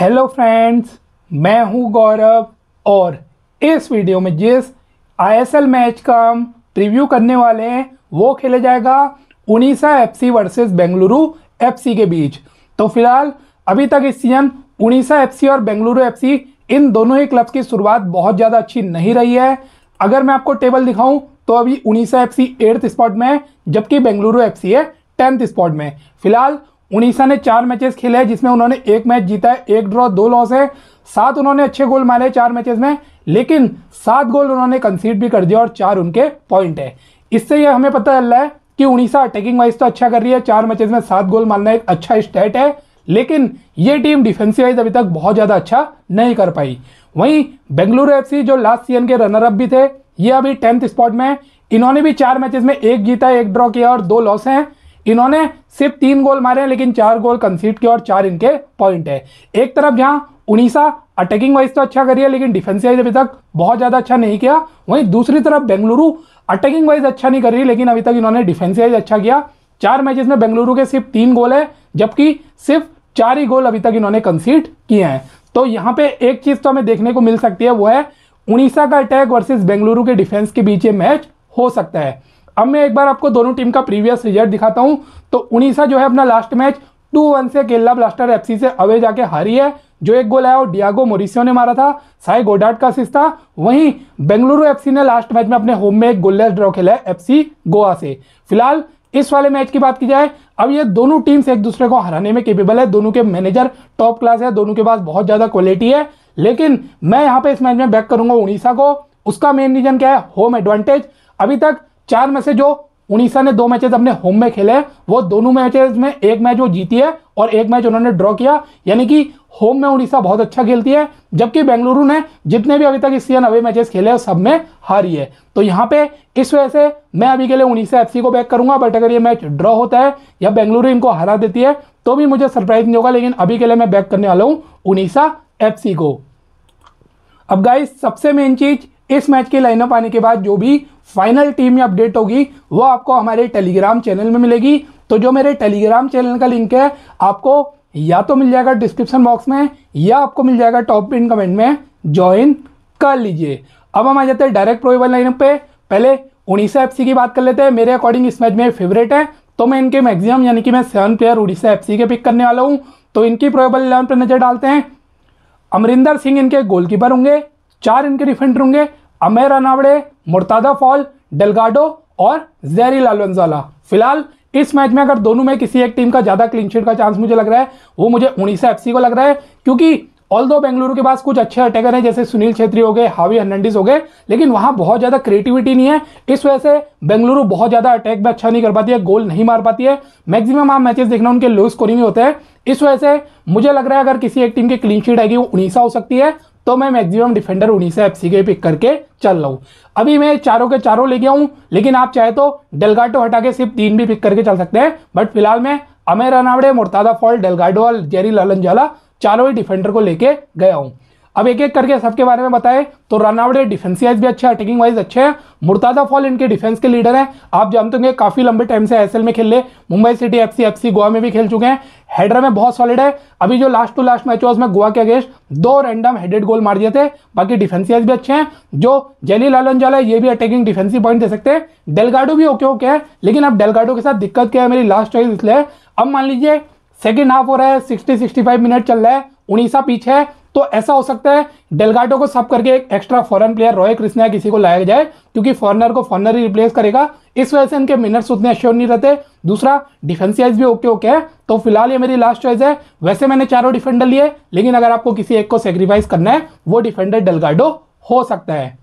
hello friends मैं हूं गौरव और इस वीडियो में जिस आईएसएल मैच का हम प्रीव्यू करने वाले हैं वो खेला जाएगा Odisha FC versus Bengaluru FC के बीच तो फिलहाल अभी तक इस सीजन उनीसा एफसी और बेंगलुरु एफसी इन दोनों ही क्लब्स की शुरुआत बहुत ज़्यादा अच्छी नहीं रही है अगर मैं आपको टेबल दिखाऊँ तो अभी उनीसा एफ एट्थ स्पॉट में है जबकि बेंगलुरु एफ है टेंथ स्पॉट में फिलहाल उनीसा ने चार मैचेस खेले हैं जिसमें उन्होंने एक मैच जीता है एक ड्रॉ दो लॉस है सात उन्होंने अच्छे गोल मारे चार मैचेस में लेकिन सात गोल उन्होंने कंसीड भी कर दिया और चार उनके पॉइंट है इससे यह हमें पता चल रहा है कि उड़ीसा अटैकिंग वाइज तो अच्छा कर रही है चार मैचेस में सात गोल मारना एक अच्छा स्टेट है लेकिन ये टीम डिफेंसिव वाइज अभी तक बहुत ज़्यादा अच्छा नहीं कर पाई वहीं बेंगलुरु एफ जो लास्ट सीजन के रनर अप भी थे ये अभी टेंथ स्पॉट में इन्होंने भी चार मैचेस में एक जीता एक ड्रॉ किया और दो लॉस हैं इन्होंने सिर्फ तीन गोल मारे हैं लेकिन चार गोल कंसीड किए और चार इनके पॉइंट है एक तरफ जहां उड़ीसा अटैकिंग वाइज तो अच्छा करी है लेकिन डिफेंस वाइज अभी तक बहुत ज़्यादा अच्छा नहीं किया वहीं दूसरी तरफ बेंगलुरु अटैकिंग वाइज अच्छा नहीं कर रही लेकिन अभी तक इन्होंने डिफेंस वाइज अच्छा किया चार मैचेस में बेंगलुरु के सिर्फ तीन गोल है जबकि सिर्फ चार ही गोल अभी तक इन्होंने कंसीड किए हैं तो यहाँ पे एक चीज़ तो हमें देखने को मिल सकती है वो है उड़ीसा का अटैक वर्सेस बेंगलुरु के डिफेंस के बीच ये मैच हो सकता है अब मैं एक बार आपको दोनों टीम का प्रीवियस रिजल्ट दिखाता हूँ तो उड़ीसा जो है अपना लास्ट मैच टू वन से केरला ब्लास्टर एफसी से अवे जाके हारी है जो एक गोल आया वो डियागो मोरिसियो ने मारा था साई गोडाट का असिस्ट था वहीं बेंगलुरु एफसी ने लास्ट मैच में अपने होम में एक गोललेस ड्रॉ खेला है एफसी गोवा से फिलहाल इस वाले मैच की बात की जाए अब ये दोनों टीम्स एक दूसरे को हराने में केपेबल है दोनों के मैनेजर टॉप क्लास है दोनों के पास बहुत ज़्यादा क्वालिटी है लेकिन मैं यहाँ पे इस मैच में बैक करूंगा उड़ीसा को उसका मेन रीजन क्या है होम एडवांटेज अभी तक चार में से जो उड़ीसा ने दो मैचेस अपने होम में खेले वो दोनों मैचेस में एक मैच वो जीती है और एक मैच उन्होंने ड्रॉ किया यानी कि होम में उड़ीसा बहुत अच्छा खेलती है जबकि बेंगलुरु ने जितने भी अभी तक इस सीजन अवे मैचेस खेले हैं सब में हारी है तो यहाँ पे इस वजह से मैं अभी के लिए उड़ीसा एफ को बैक करूंगा बट अगर ये मैच ड्रॉ होता है या बेंगलुरु इनको हरा देती है तो भी मुझे सरप्राइज नहीं होगा लेकिन अभी के लिए मैं बैक करने वाला हूँ उड़ीसा एफ को अब गाइस सबसे मेन चीज़ इस मैच की लाइनअप आने के बाद जो भी फाइनल टीम में अपडेट होगी वो आपको हमारे टेलीग्राम चैनल में मिलेगी तो जो मेरे टेलीग्राम चैनल का लिंक है आपको या तो मिल जाएगा डिस्क्रिप्शन बॉक्स में या आपको मिल जाएगा टॉप इन कमेंट में ज्वाइन कर लीजिए अब हम आ जाते हैं डायरेक्ट प्रोबल लाइनअप पे पहले उड़ीसा एफ की बात कर लेते हैं मेरे अकॉर्डिंग इस मैच में फेवरेट है तो मैं इनके मैक्सिमम यानी कि मैं सेवन प्लेयर उड़ीसा एफ के पिक करने वाला हूँ तो इनकी प्रोवेबल लाइन पर नज़र डालते हैं अमरिंदर सिंह इनके गोलकीपर होंगे चार इनके डिफेंडर होंगे अमेर अनावड़े मुर्तादा फॉल डेलगाडो और लाल लालवंजाला फिलहाल इस मैच में अगर दोनों में किसी एक टीम का ज़्यादा क्लीनशीट का चांस मुझे लग रहा है वो मुझे उड़ीसा एफसी को लग रहा है क्योंकि ऑल दो बेंगलुरु के पास कुछ अच्छे अटैकर हैं जैसे सुनील छेत्री हो गए हावी हर्नंडिस हो गए लेकिन वहाँ बहुत ज़्यादा क्रिएटिविटी नहीं है इस वजह से बेंगलुरु बहुत ज़्यादा अटैक में अच्छा नहीं कर पाती है गोल नहीं मार पाती है मैक्सिमम आप मैचेस देखना उनके लो स्कोरिंग होते हैं इस वजह से मुझे लग रहा है अगर किसी एक टीम की क्लीन शीट आएगी वो उड़ीसा हो सकती है तो मैं मैक्सिमम डिफेंडर उन्हीं से एफसी के पिक करके चल रहा हूँ अभी मैं चारों के चारों ले गया हूँ लेकिन आप चाहे तो डेलगाटो हटा के सिर्फ तीन भी पिक करके चल सकते हैं बट फिलहाल मैं Amey Ranawade Mourtada Fall Delgado और जेरी ललन चारों ही डिफेंडर को लेके गया हूँ अब एक एक करके सबके बारे में बताएं तो रनआवड़े डिफेंस वाइज भी अच्छे हैं अटैकिंग वाइज अच्छे हैं मुर्ताजा फॉल इनके डिफेंस के लीडर हैं आप जानते होंगे काफी लंबे टाइम से एसएल में खेल ले Mumbai city FC FC Goa में भी खेल चुके हैं हेडर में बहुत सॉलिड है अभी जो लास्ट टू लास्ट मैच हुआ उसमें गोवा के अगेंस्ट दो रैंडम हेडेड गोल मार दिए थे बाकी डिफेंसियस भी अच्छे हैं जो जेली लालनजाला है ये भी अटैकिंग डिफेंसिव पॉइंट दे सकते हैं डेलगाडो भी ओके ओके है लेकिन अब डेलगाडो के साथ दिक्कत क्या है मेरी लास्ट चॉइस इसलिए अब मान लीजिए सेकेंड हाफ हो रहा है सिक्सटी सिक्सटी फाइव मिनट चल रहा है उड़ीसा पीछे है तो ऐसा हो सकता है डेलगाटो को सब करके एक extra foreign player Roy Krishna किसी को लाया जाए क्योंकि फॉरनर को फॉरनर ही रिप्लेस करेगा इस वजह से इनके मिनट्स उतने अश्योर नहीं रहते दूसरा डिफेंसियाइज भी ओके ओके है तो फिलहाल ये मेरी लास्ट चॉइस है वैसे मैंने चारों डिफेंडर लिए लेकिन अगर आपको किसी एक को सेक्रीफाइस करना है वो डिफेंडर डेलगाडो हो सकता है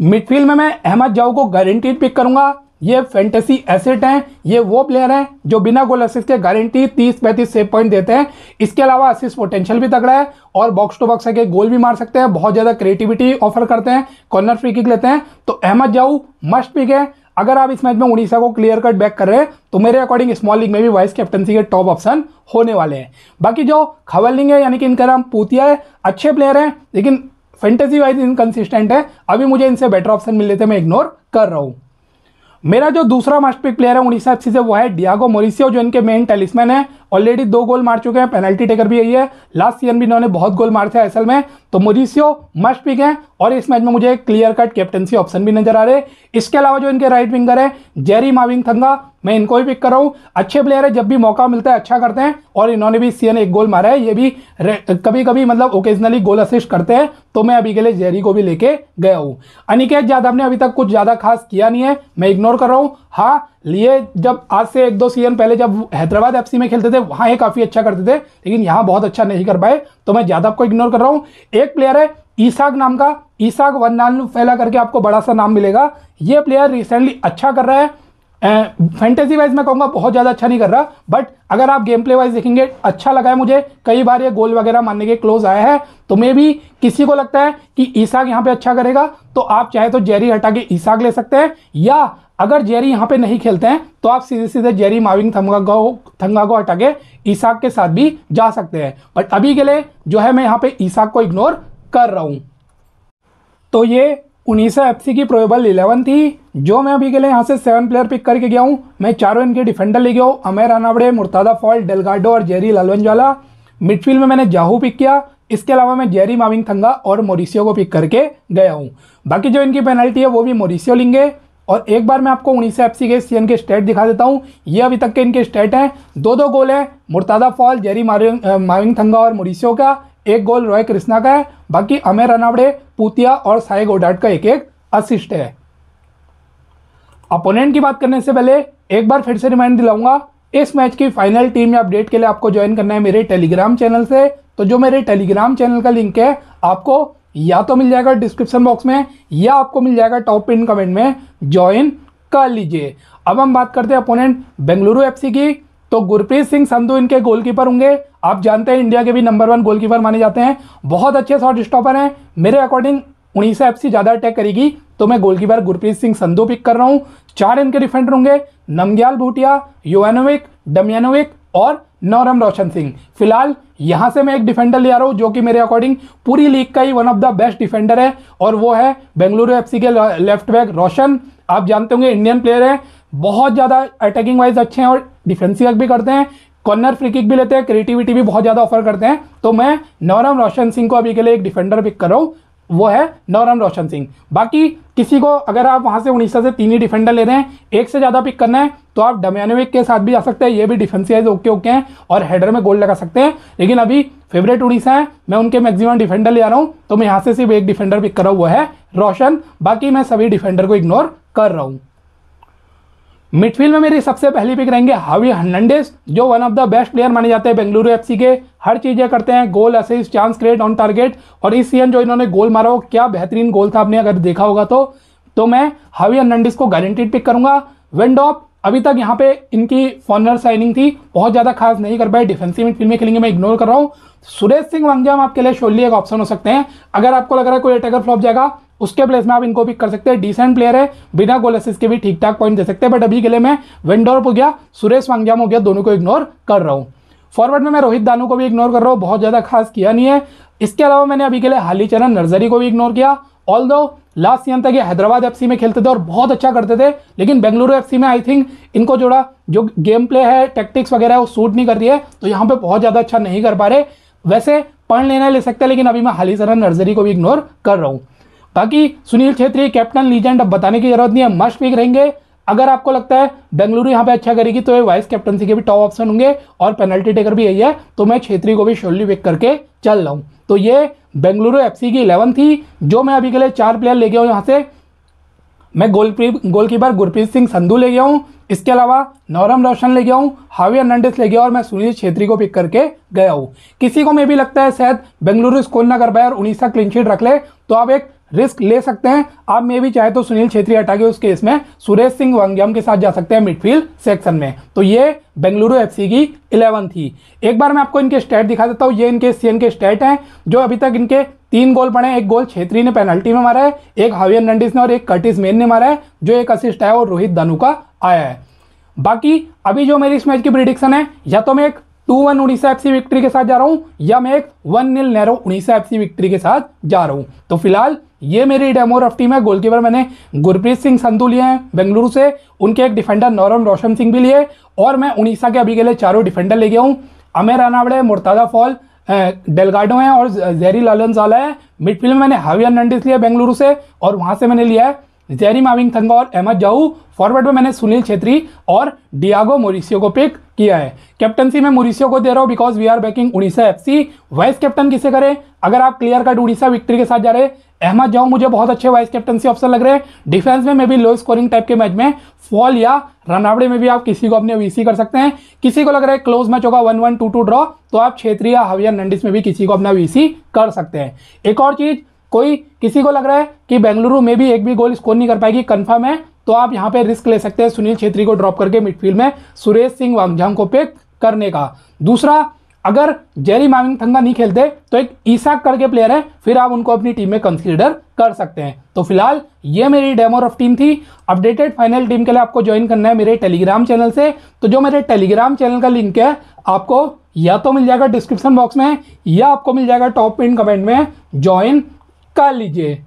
मिडफील्ड में मैं अहमद जाऊ को गारंटीड पिक करूंगा ये फैंटेसी एसेट हैं ये वो प्लेयर हैं जो बिना गोल असिस्ट के गारंटी 30 पैंतीस सेव पॉइंट देते हैं इसके अलावा असिस्ट पोटेंशियल भी तगड़ा है और बॉक्स टू बॉक्स आके गोल भी मार सकते हैं बहुत ज़्यादा क्रिएटिविटी ऑफर करते हैं कॉर्नर फ्री किक लेते हैं तो अहमद जाऊ मस्ट पिक है अगर आप इस मैच में उड़ीसा को क्लियर कट बैक कर रहे हैं तो मेरे अकॉर्डिंग स्मॉल लीग में भी वाइस कैप्टनसी के टॉप ऑप्शन होने वाले हैं बाकी जो खवलिंग है यानी कि इनका नाम पूतिया है अच्छे प्लेयर हैं लेकिन फेंटेसी वाइज इनकन्सिस्टेंट है अभी मुझे इनसे बेटर ऑप्शन मिल लेते मैं इग्नोर कर रहा हूँ मेरा जो दूसरा पिक प्लेयर है उड़ीसा एफ से वो है डियागो मोरिसियो जो इनके मेन टेलिसमैन है ऑलरेडी दो गोल मार चुके हैं पेनल्टी टेकर भी यही है लास्ट सीजन भी इन्होंने बहुत गोल मारे थे एसएल में तो मोरिसियो मस्ट पिक है और इस मैच में मुझे क्लियर कट कैप्टनसी ऑप्शन भी नजर आ रहे इसके अलावा जो इनके राइट विंगर है जेरी माविंग थंगा मैं इनको भी पिक कर रहा हूँ अच्छे प्लेयर है जब भी मौका मिलता है अच्छा करते हैं और इन्होंने भी सीएन एक गोल मारा है ये भी कभी कभी मतलब ओकेजनली गोल असिस्ट करते हैं तो मैं अभी के लिए जेरी को भी लेके गया हूँ अनिकेत यादव ने अभी तक कुछ ज़्यादा खास किया नहीं है मैं इग्नोर कर रहा हूँ हाँ लिए जब आज से एक दो सीजन पहले जब हैदराबाद एफसी में खेलते थे वहाँ ये काफ़ी अच्छा करते थे लेकिन यहाँ बहुत अच्छा नहीं कर पाए तो मैं यादव को इग्नोर कर रहा हूँ एक प्लेयर है ईसाक नाम का ईसाक वन फैला करके आपको बड़ा सा नाम मिलेगा ये प्लेयर रिसेंटली अच्छा कर रहा है फैंटेसी वाइज मैं कहूँगा बहुत ज़्यादा अच्छा नहीं कर रहा बट अगर आप गेम प्ले वाइज देखेंगे अच्छा लगा है मुझे कई बार ये गोल वगैरह मारने के क्लोज आया है तो मे भी किसी को लगता है कि ईसाक यहाँ पे अच्छा करेगा तो आप चाहे तो जेरी हटा के ईसाक ले सकते हैं या अगर जेरी यहाँ पे नहीं खेलते हैं तो आप सीधे सीधे जेरी माविंग थंगा थंगागो हटा के ईसाक के साथ भी जा सकते हैं बट अभी के लिए जो है मैं यहाँ पे ईसाक को इग्नोर कर रहा हूँ तो ये उनीसा एफ की प्रोबेबल इलेवन थी जो मैं अभी के लिए यहाँ से सेवन प्लेयर पिक करके गया हूँ मैं चारों इनके डिफेंडर ले गया हूँ Amey Ranawade Mourtada Fall Delgado और जेरी लालवंजवाला मिडफील्ड में मैंने जाहू पिक किया इसके अलावा मैं जेरी माविंग थंगा और मोरिसियो को पिक करके गया हूँ बाकी जो इनकी पेनल्टी है वो भी मोरिसियो लेंगे और एक बार मैं आपको उन्नीस एफ के सी के स्टेट दिखा देता हूँ ये अभी तक के इनके स्टेट हैं दो दो गोल हैं मुर्तादा फॉल जेरी माविंग थंगा और मोरिसियो का एक गोल रॉय कृष्णा का है बाकी अमेर अनावड़े पुतिया और साई गोडार्ड का एक एक असिस्ट है अपोनेंट की बात करने से पहले एक बार फिर से रिमाइंड दिलाऊंगा इस मैच की फाइनल टीम या अपडेट के लिए आपको ज्वाइन करना है मेरे टेलीग्राम चैनल से तो जो मेरे टेलीग्राम चैनल का लिंक है आपको या तो मिल जाएगा डिस्क्रिप्शन बॉक्स में या आपको मिल जाएगा टॉप पिन कमेंट में ज्वाइन कर लीजिए अब हम बात करते हैं अपोनेंट बेंगलुरु एफसी की तो गुरप्रीत सिंह संधू इनके गोलकीपर होंगे आप जानते हैं इंडिया के भी नंबर वन गोलकीपर माने जाते हैं बहुत अच्छे शॉट स्टॉपर हैं मेरे अकॉर्डिंग उन्हीं से एफ ज़्यादा अटैक करेगी तो मैं गोलकीपर गुरप्रीत सिंह संधू पिक कर रहा हूँ चार इनके डिफेंडर होंगे नमग्याल भूटिया योनोविक डमयानोविक और नौरम रोशन सिंह फिलहाल यहाँ से मैं एक डिफेंडर ले आ रहा हूँ जो कि मेरे अकॉर्डिंग पूरी लीग का ही one of the best defender है और वो है बेंगलुरु एफसी के लेफ्ट बैक रोशन आप जानते होंगे इंडियन प्लेयर है बहुत ज़्यादा अटैकिंग वाइज अच्छे हैं और डिफेंसिव भी करते हैं कॉर्नर फ्री किक भी लेते हैं क्रिएटिविटी भी बहुत ज़्यादा ऑफर करते हैं तो मैं नौरम रोशन सिंह को अभी के लिए एक डिफेंडर पिक कर रहा हूँ वो है नौरम रोशन सिंह बाकी किसी को अगर आप वहाँ से उड़ीसा से तीन ही डिफेंडर ले रहे हैं एक से ज़्यादा पिक करना है तो आप डमयानोविक के साथ भी जा सकते हैं ये भी डिफेंसिवाइज ओके ओके हैं और हेडर में गोल लगा सकते हैं लेकिन अभी फेवरेट उड़ीसा है मैं उनके मैक्सिमम डिफेंडर ले आ रहा हूँ तो मैं यहाँ से सिर्फ एक डिफेंडर पिक कर रहा हूँ वो है रोशन बाकी मैं सभी डिफेंडर को इग्नोर कर रहा हूँ मिडफील्ड में मेरी सबसे पहली पिक रहेंगे हावी हर्नडेस जो one of the best player माने जाते हैं बेंगलुरु एफसी के हर चीज़ें करते हैं goal assist chance create on target और इस सीजन जो इन्होंने गोल मारा हो क्या बेहतरीन गोल था आपने अगर देखा होगा तो तो मैं हावी हर्नडिस को गारंटीड पिक करूंगा विंडॉप अभी तक यहाँ पे इनकी फॉर्नर साइनिंग थी बहुत ज़्यादा खास नहीं कर पाए डिफेंसिव मिडफील्ड में खेलेंगे मैं इग्नोर कर रहा हूँ सुरेश सिंह वांगजाम आपके लिए शोली एक ऑप्शन हो सकते हैं अगर आपको लग रहा है कोई अटैकर फ्लॉप जाएगा उसके प्लेस में आप इनको पिक कर सकते हैं डिसेंट प्लेयर है बिना गोल असिस्ट के भी ठीक ठाक पॉइंट दे सकते हैं बट अभी के लिए मैं वेंडोरप हो गया सुरेश वांगजाम हो गया दोनों को इग्नोर कर रहा हूँ फॉरवर्ड में मैं रोहित दानू को भी इग्नोर कर रहा हूँ बहुत ज़्यादा खास किया नहीं है इसके अलावा मैंने अभी के लिए हालीचरण नर्जरी को भी इग्नोर किया ऑल दो लास्ट सीजन तक ये हैदराबाद एफ में खेलते थे और बहुत अच्छा करते थे लेकिन बेंगलुरु एफ में आई थिंक इनको जोड़ा जो गेम प्ले है टेक्टिक्स वगैरह है वो सूट नहीं कर रही है तो यहाँ पे बहुत ज़्यादा अच्छा नहीं कर पा रहे वैसे पढ़ लेना ले सकते हैं लेकिन अभी मैं चरण नर्जरी को भी इग्नोर कर रहा हूँ ताकि सुनील छेत्री कैप्टन लीजेंड अब बताने की जरूरत नहीं है मस्ट पिक रहेंगे अगर आपको लगता है बेंगलुरु यहाँ पे अच्छा करेगी तो ये वाइस कैप्टनसी के भी टॉप ऑप्शन होंगे और पेनल्टी टेकर भी यही है तो मैं छेत्री को भी शोली पिक करके चल रहा हूँ तो ये बेंगलुरु एफ की इलेवन थी जो मैं अभी के लिए चार प्लेयर ले गया हूँ यहाँ से मैं गोल गोलकीपर गुरप्रीत सिंह संधू ले गया हूँ इसके अलावा नौरम रोशन ले गया हूँ हावी हर्नांडिस ले गया और मैं सुनील छेत्री को पिक करके गया हूँ किसी को मैं भी लगता है शायद बेंगलुरु स्कोर ना कर पाए और उन्नीस का क्लीन शीट रख ले तो आप एक रिस्क ले सकते हैं आप मे भी चाहे तो सुनील छेत्री हटा के उस केस में सुरेश सिंह वंग्यम के साथ जा सकते हैं मिडफील्ड सेक्शन में तो ये बेंगलुरु एफसी की इलेवन थी एक बार मैं आपको इनके स्टेट दिखा देता हूँ ये इनके सीएन के स्टेट हैं जो अभी तक इनके तीन गोल पड़े एक गोल छेत्री ने पेनल्टी में मारा है एक हावियन नंडिस ने और एक कर्टिस मेन ने मारा है जो एक असिस्ट है और रोहित धनु का आया है बाकी अभी जो मेरी इस मैच की प्रिडिक्शन है या तो मैं एक two one Odisha F victory के साथ जा रहा हूं या मैं एक one nil Nehru Odisha F victory के साथ जा रहा हूं तो फिलहाल ये मेरी डेमो टीम है गोलकीपर मैंने गुरप्रीत सिंह संधू लिए हैं बेंगलुरु से उनके एक डिफेंडर नौरम रोशन सिंह भी लिए और मैं उड़ीसा के अभी के लिए चारों डिफेंडर ले गया हूँ अमेर अनावड़े मुर्ताजा फॉल डेलगाडो हैं और जेरी लालन जाला है मिडफील्ड में मैंने हावी नंडिस लिया बेंगलुरु से और वहाँ से मैंने लिया है जैरी माविंग थंगा और अहमद जाऊ फॉरवर्ड में मैंने सुनील छेत्री और डियागो मोरिसियो को पिक किया है कैप्टनसी में मोरिसियो को दे रहा हूँ because we are backing Odisha C vice captain किसे करें अगर आप क्लियर कट उड़ीसा विक्ट्री के साथ जा रहे हैं अहमद जाऊ मुझे बहुत अच्छे वाइस कैप्टनसी ऑप्शन लग रहे हैं डिफेंस में मे भी लो स्कोरिंग टाइप के मैच में फॉल या रनावड़े में भी आप किसी को अपने वीसी कर सकते हैं किसी को लग रहा है क्लोज मैच होगा one one two two draw तो आप क्षेत्रीय हवियर नंडिस में भी किसी को अपना वीसी कर सकते हैं एक और चीज़ कोई किसी को लग रहा है कि बेंगलुरु में भी एक भी गोल स्कोर नहीं कर पाएगी कन्फर्म है तो आप यहाँ पे रिस्क ले सकते हैं सुनील छेत्री को ड्रॉप करके मिडफील्ड में सुरेश सिंह वांगझांग को पिक करने का दूसरा अगर जेरी थंगा नहीं खेलते तो एक ईसाक करके प्लेयर है फिर आप उनको अपनी टीम में कंसीडर कर सकते हैं तो फिलहाल ये मेरी डेमो ऑफ टीम थी अपडेटेड फाइनल टीम के लिए आपको ज्वाइन करना है मेरे टेलीग्राम चैनल से तो जो मेरे टेलीग्राम चैनल का लिंक है आपको या तो मिल जाएगा डिस्क्रिप्शन बॉक्स में या आपको मिल जाएगा टॉप इन कमेंट में ज्वाइन कर लीजिए